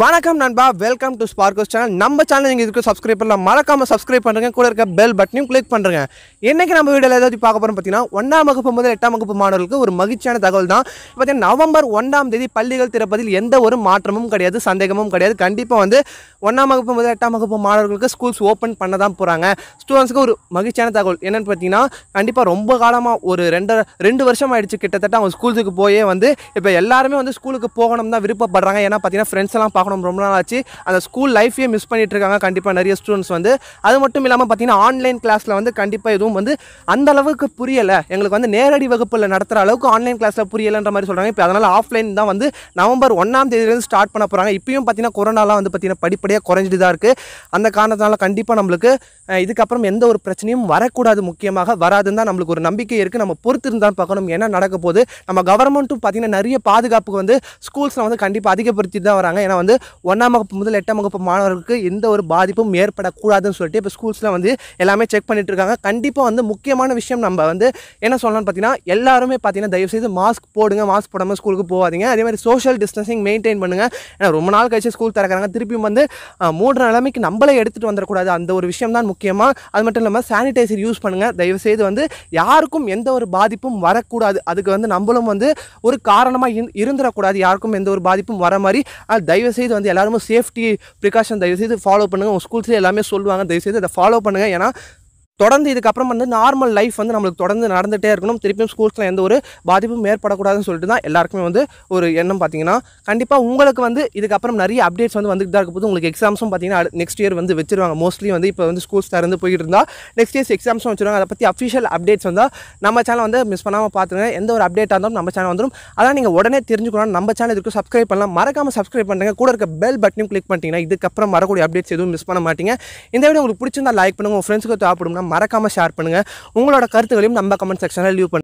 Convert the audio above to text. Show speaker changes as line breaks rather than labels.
வணக்கம் நண்பா welcome to Sparkos channel நம்ம சேனல் நீங்கள் இதுக்கு சப்ஸ்கிரைப் பண்ணலாம் மறக்காமல் சப்ஸ்கிரைப் பண்ணுறேங்க கூட இருக்க பெல் பட்டனையும் கிளிக் பண்ணுறேங்க இன்றைக்கி நம்ம வீடியோ ஏதாவது பார்க்க போகிறோம் பார்த்தீங்கன்னா ஒன்றாம் வகுப்பு முதல் எட்டாம் வகுப்பு மாணவர்களுக்கு ஒரு மகிழ்ச்சியான தகவல் தான் பார்த்தீங்கன்னா நவம்பர் ஒன்றாம் தேதி பள்ளிகள் திறப்பதில் எந்த ஒரு மாற்றமும் கிடையாது சந்தேகமும் கிடையாது கண்டிப்பாக வந்து ஒன்றாம் வகுப்பு முதல் எட்டாம் வகுப்பு மாணவர்களுக்கு ஸ்கூல்ஸ் ஓப்பன் பண்ண தான் போகிறாங்க ஸ்டூடெண்ட்ஸுக்கு ஒரு மகிழ்ச்சியான தகவல் என்னென்னு பார்த்தீங்கன்னா கண்டிப்பாக ரொம்ப காலமாக ஒரு ரெண்டு ரெண்டு வருஷம் ஆயிடுச்சு கிட்டத்தட்ட அவங்க ஸ்கூல்ஸுக்கு போயே வந்து இப்போ எல்லாருமே வந்து ஸ்கூலுக்கு போகணும் தான் விருப்பப்படுறாங்க ஏன்னா பார்த்தீங்கன்னா ஃப்ரெண்ட்ஸ் எல்லாம் பார்க்கணும் ரொம்ப நாள் ஆச்சு அந்த ஸ்கூல் லைஃபையே மிஸ் இருக்காங்க கண்டிப்பாக நிறைய ஸ்டூடெண்ட்ஸ் வந்து அது மட்டும் இல்லாமல் பார்த்தீங்கன்னா ஆன்லைன் கிளாஸில் வந்து கண்டிப்பாக எதுவும் வந்து அந்த அளவுக்கு புரியலை எங்களுக்கு வந்து நேரடி வகுப்பில் நடத்துகிற அளவுக்கு ஆன்லைன் கிளாஸில் புரியலைன்ற மாதிரி சொல்கிறாங்க இப்போ அதனால் ஆஃப்லைன் தான் வந்து நவம்பர் ஒன்றாம் தேதியிலேருந்து ஸ்டார்ட் பண்ண போகிறாங்க இப்பயும் பார்த்தீங்கன்னா கொரோனாலாம் வந்து பார்த்தீங்கன்னா படிப்படியாக குறைஞ்சிட்டு தான் இருக்குது அந்த காரணத்தினால கண்டிப்பாக நம்மளுக்கு இதுக்கப்புறம் எந்த ஒரு பிரச்சனையும் வரக்கூடாது முக்கியமாக வராதுன்னு தான் நம்மளுக்கு ஒரு நம்பிக்கை இருக்குது நம்ம பொறுத்து இருந்தால் பார்க்கணும் என்ன நடக்க போகுது நம்ம கவர்மெண்ட்டும் பார்த்திங்கன்னா நிறைய பாதுகாப்புக்கு வந்து ஸ்கூல்ஸில் வந்து கண்டிப்பாக அதிகப்படுத்தி தான் வராங்க ஏன்னா வந்து வந்து ஒன்றாம் வகுப்பு முதல் எட்டாம் வகுப்பு மாணவர்களுக்கு எந்த ஒரு பாதிப்பும் ஏற்படக்கூடாதுன்னு சொல்லிட்டு இப்போ ஸ்கூல்ஸில் வந்து எல்லாமே செக் பண்ணிட்டு இருக்காங்க கண்டிப்பாக வந்து முக்கியமான விஷயம் நம்ம வந்து என்ன சொல்லலாம்னு பார்த்தீங்கன்னா எல்லாருமே பார்த்தீங்கன்னா தயவுசெய்து மாஸ்க் போடுங்க மாஸ்க் போடாமல் ஸ்கூலுக்கு போகாதீங்க அதே மாதிரி சோஷியல் டிஸ்டன்சிங் மெயின்டைன் பண்ணுங்கள் ஏன்னா ரொம்ப நாள் கழிச்சு ஸ்கூல் திறக்கிறாங்க திருப்பியும் வந்து மூன்று நிலைமைக்கு நம்மளே எடுத்துகிட்டு வந்துடக்கூடாது அந்த ஒரு விஷயம் தான் முக்கியமாக அது மட்டும் இல்லாமல் சானிடைசர் யூஸ் பண்ணுங்கள் தயவுசெய்து வந்து யாருக்கும் எந்த ஒரு பாதிப்பும் வரக்கூடாது அதுக்கு வந்து நம்மளும் வந்து ஒரு காரணமாக இருந்துடக்கூடாது யாருக்கும் எந்த ஒரு பாதிப்பும் வர மாதிரி தயவு தயவுசெய்து வந்து எல்லாருமே சேஃப்டி ப்ரிகாஷன் தயவுசெய்து ஃபாலோ பண்ணுங்கள் உங்கள் ஸ்கூல்ஸ்லேயே எல்லாமே சொல்லுவாங்க தயவுசெய்து அதை ஃபாலோ பண்ணுங்கள் ஏன்னா தொடர்ந்து இதுக்கப்புறம் வந்து நார்மல் லைஃப் வந்து நம்மளுக்கு தொடர்ந்து நடந்துகிட்டே இருக்கணும் திருப்பியும் ஸ்கூல்ஸில் எந்த ஒரு பாதிப்பும் ஏற்படக்கூடாதுன்னு சொல்லிட்டு தான் எல்லாருக்குமே வந்து ஒரு எண்ணம் பார்த்தீங்கன்னா கண்டிப்பாக உங்களுக்கு வந்து இதுக்கப்புறம் நிறைய அப்டேட்ஸ் வந்து வந்துட்டு தான் இருக்க போது உங்களுக்கு எக்ஸாம்ஸும் பார்த்தீங்கன்னா நெக்ஸ்ட் இயர் வந்து வச்சிருவாங்க மோஸ்ட்லி வந்து இப்போ வந்து ஸ்கூல்ஸ் திறந்து போயிட்டு இருந்தால் நெக்ஸ்ட் இயர்ஸ் எக்ஸாம்ஸும் வச்சுருவாங்க அதை பற்றி அஃபிஷியல் அப்டேட்ஸ் வந்தால் நம்ம சேனல் வந்து மிஸ் பண்ணாமல் பார்த்துங்க எந்த ஒரு அப்டேட்டாக இருந்தாலும் நம்ம சேனல் வந்துடும் அதான் நீங்கள் உடனே தெரிஞ்சுக்கணும் நம்ம சேனல் இதுக்கு சப்ஸ்கிரைப் பண்ணலாம் மறக்காமல் சப்ஸ்கிரைப் பண்ணுங்கள் கூட இருக்க பெல் பட்டனையும் கிளிக் பண்ணிட்டீங்கன்னா இதுக்கப்புறம் வரக்கூடிய அப்டேட்ஸ் எதுவும் மிஸ் பண்ண மாட்டீங்க இந்த வீடியோ உங்களுக்கு பிடிச்சிருந்தா லைக் பண்ணுங்கள் உங்கள் ஃப்ரெண்ட்ஸுக்கு தேவைப்படும்னா மறக்காமல் ஷேர் பண்ணுங்கள் உங்களோட கருத்துக்களையும் நம்ம கமெண்ட் செக்ஷனில் லீவ் பண்ணுங்கள்